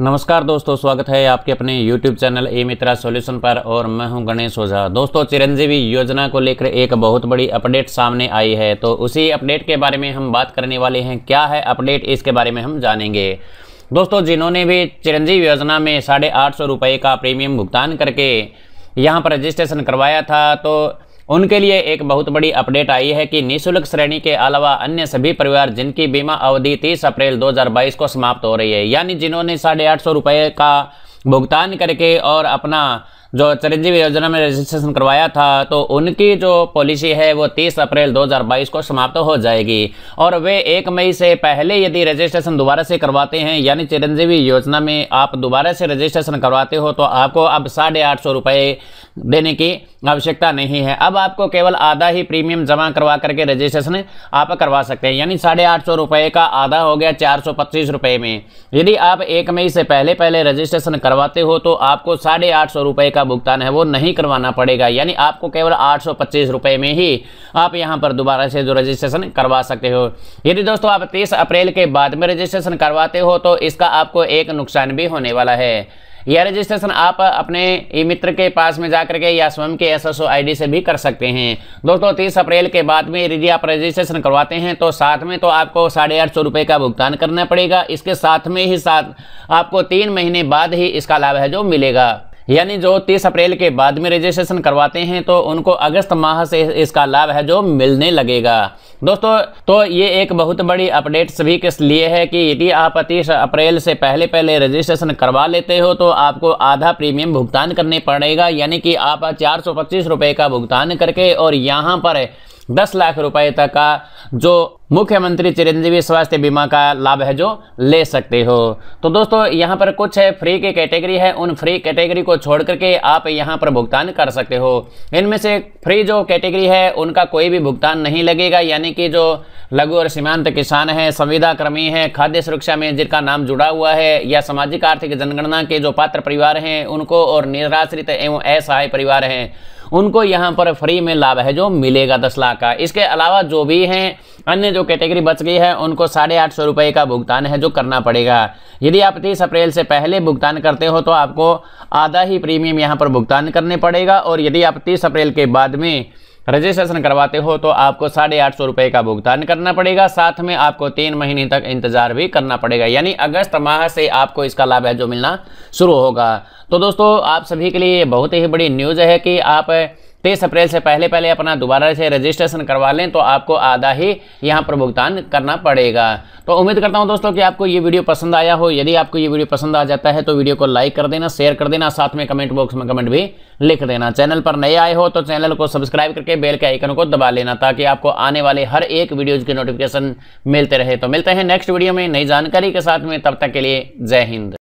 नमस्कार दोस्तों स्वागत है आपके अपने YouTube channel A Mitra solution पर और मैं हूं गणेश ओझा दोस्तों चिरंजीवी योजना को लेकर एक बहुत बड़ी अपडेट सामने आई है तो उसी अपडेट के बारे में हम बात करने वाले हैं क्या है अपडेट इसके बारे में हम जानेंगे दोस्तों जिन्होंने भी चिरंजीवी योजना में साढ़े आठ सौ रुपये का प्रीमियम भुगतान करके यहाँ पर रजिस्ट्रेशन करवाया था तो उनके लिए एक बहुत बड़ी अपडेट आई है कि निःशुल्क श्रेणी के अलावा अन्य सभी परिवार जिनकी बीमा अवधि तीस अप्रैल 2022 को समाप्त हो रही है यानी जिन्होंने साढ़े आठ सौ रुपये का भुगतान करके और अपना जो चिरंजीवी योजना में रजिस्ट्रेशन करवाया था तो उनकी जो पॉलिसी है वो 30 अप्रैल 2022 को समाप्त हो जाएगी और वे एक मई से पहले यदि रजिस्ट्रेशन दोबारा से करवाते हैं यानी चिरंजीवी योजना में आप दोबारा से रजिस्ट्रेशन करवाते हो तो आपको अब साढ़े आठ सौ रुपये देने की आवश्यकता नहीं है अब आपको केवल आधा ही प्रीमियम जमा करवा करके रजिस्ट्रेशन आप करवा सकते हैं यानी साढ़े आठ सौ रुपये का आधा हो गया चार सौ पच्चीस रुपये में यदि आप एक मई से पहले पहले रजिस्ट्रेशन करवाते हो तो आपको साढ़े आठ सौ रुपये का भुगतान है वो नहीं करवाना पड़ेगा यानी आपको केवल आठ सौ पच्चीस रुपये में ही आप यहाँ पर दोबारा से जो रजिस्ट्रेशन करवा सकते हो यदि दोस्तों आप तीस अप्रैल के बाद में रजिस्ट्रेशन करवाते हो तो इसका आपको एक नुकसान भी होने वाला है यह रजिस्ट्रेशन आप अपने ई मित्र के पास में जा के या स्वयं के एसएसओ आईडी से भी कर सकते हैं दोस्तों तीस अप्रैल के बाद में यदि आप रजिस्ट्रेशन करवाते हैं तो साथ में तो आपको साढ़े आठ सौ रुपये का भुगतान करना पड़ेगा इसके साथ में ही साथ आपको तीन महीने बाद ही इसका लाभ है जो मिलेगा यानी जो 30 अप्रैल के बाद में रजिस्ट्रेशन करवाते हैं तो उनको अगस्त माह से इसका लाभ है जो मिलने लगेगा दोस्तों तो ये एक बहुत बड़ी अपडेट सभी के लिए है कि यदि आप तीस अप्रैल से पहले पहले रजिस्ट्रेशन करवा लेते हो तो आपको आधा प्रीमियम भुगतान करने पड़ेगा यानी कि आप चार सौ का भुगतान करके और यहाँ पर दस लाख रुपए तक का जो मुख्यमंत्री चिरंजीवी स्वास्थ्य बीमा का लाभ है जो ले सकते हो तो दोस्तों यहाँ पर कुछ है फ्री की कैटेगरी है उन फ्री कैटेगरी को छोड़ करके आप यहाँ पर भुगतान कर सकते हो इनमें से फ्री जो कैटेगरी है उनका कोई भी भुगतान नहीं लगेगा यानी कि जो लघु और सीमांत किसान है संविदाकर्मी है खाद्य सुरक्षा में जिनका नाम जुड़ा हुआ है या सामाजिक आर्थिक जनगणना के जो पात्र परिवार हैं उनको और निराश्रित एवं असहाय परिवार हैं उनको यहाँ पर फ्री में लाभ है जो मिलेगा दस लाख का इसके अलावा जो भी हैं अन्य जो कैटेगरी बच गई है उनको साढ़े आठ सौ रुपये का भुगतान है जो करना पड़ेगा यदि आप तीस अप्रैल से पहले भुगतान करते हो तो आपको आधा ही प्रीमियम यहाँ पर भुगतान करने पड़ेगा और यदि आप तीस अप्रैल के बाद में रजिस्ट्रेशन करवाते हो तो आपको साढ़े आठ सौ रुपये का भुगतान करना पड़ेगा साथ में आपको तीन महीने तक इंतजार भी करना पड़ेगा यानी अगस्त माह से आपको इसका लाभ है जो मिलना शुरू होगा तो दोस्तों आप सभी के लिए बहुत ही बड़ी न्यूज़ है कि आप तेईस अप्रैल से पहले पहले अपना दोबारा से रजिस्ट्रेशन करवा लें तो आपको आधा ही यहाँ पर भुगतान करना पड़ेगा तो उम्मीद करता हूँ दोस्तों कि आपको ये वीडियो पसंद आया हो यदि आपको ये वीडियो पसंद आ जाता है तो वीडियो को लाइक कर देना शेयर कर देना साथ में कमेंट बॉक्स में कमेंट भी लिख देना चैनल पर नए आए हो तो चैनल को सब्सक्राइब करके बेल के आइकन को दबा लेना ताकि आपको आने वाले हर एक वीडियोज़ के नोटिफिकेशन मिलते रहे तो मिलते हैं नेक्स्ट वीडियो में नई जानकारी के साथ में तब तक के लिए जय हिंद